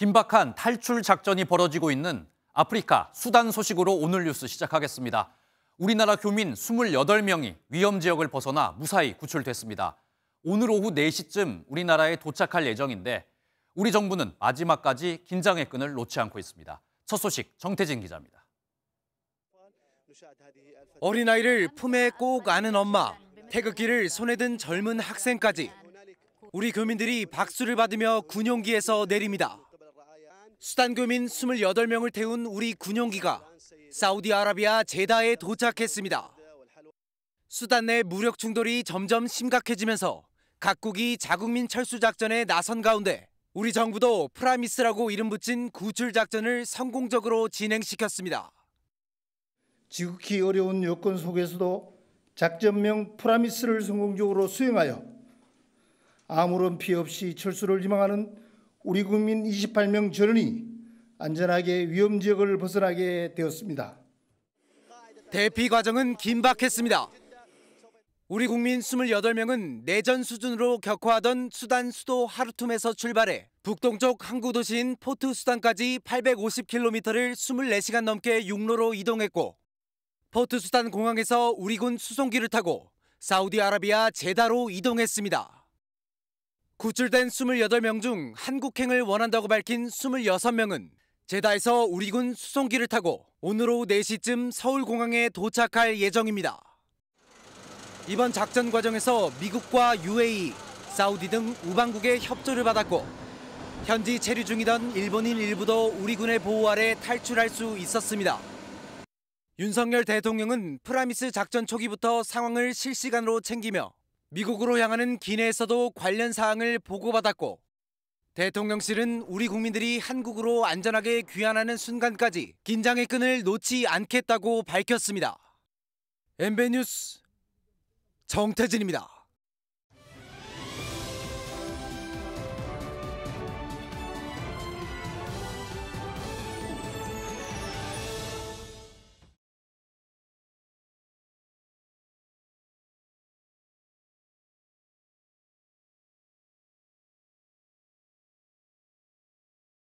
긴박한 탈출 작전이 벌어지고 있는 아프리카 수단 소식으로 오늘 뉴스 시작하겠습니다. 우리나라 교민 28명이 위험 지역을 벗어나 무사히 구출됐습니다. 오늘 오후 4시쯤 우리나라에 도착할 예정인데 우리 정부는 마지막까지 긴장의 끈을 놓지 않고 있습니다. 첫 소식 정태진 기자입니다. 어린아이를 품에 꼭 안은 엄마, 태극기를 손에 든 젊은 학생까지 우리 교민들이 박수를 받으며 군용기에서 내립니다. 수단교민 28명을 태운 우리 군용기가 사우디아라비아 제다에 도착했습니다. 수단 내 무력 충돌이 점점 심각해지면서 각국이 자국민 철수 작전에 나선 가운데 우리 정부도 프라미스라고 이름 붙인 구출 작전을 성공적으로 진행시켰습니다. 지극히 어려운 여건 속에서도 작전명 프라미스를 성공적으로 수행하여 아무런 피해 없이 철수를 희망하는 우리 국민 28명 전원이 안전하게 위험 지역을 벗어나게 되었습니다. 대피 과정은 긴박했습니다. 우리 국민 28명은 내전 수준으로 격화하던 수단 수도 하르툼에서 출발해 북동쪽 항구 도시인 포트 수단까지 850km를 24시간 넘게 육로로 이동했고 포트 수단 공항에서 우리 군 수송기를 타고 사우디아라비아 제다로 이동했습니다. 구출된 28명 중 한국행을 원한다고 밝힌 26명은 제다에서 우리군 수송기를 타고 오늘 오후 4시쯤 서울공항에 도착할 예정입니다. 이번 작전 과정에서 미국과 UAE, 사우디 등 우방국의 협조를 받았고 현지 체류 중이던 일본인 일부도 우리군의 보호 아래 탈출할 수 있었습니다. 윤석열 대통령은 프라미스 작전 초기부터 상황을 실시간으로 챙기며 미국으로 향하는 기내에서도 관련 사항을 보고받았고 대통령실은 우리 국민들이 한국으로 안전하게 귀환하는 순간까지 긴장의 끈을 놓지 않겠다고 밝혔습니다. 엠베뉴스 정태진입니다.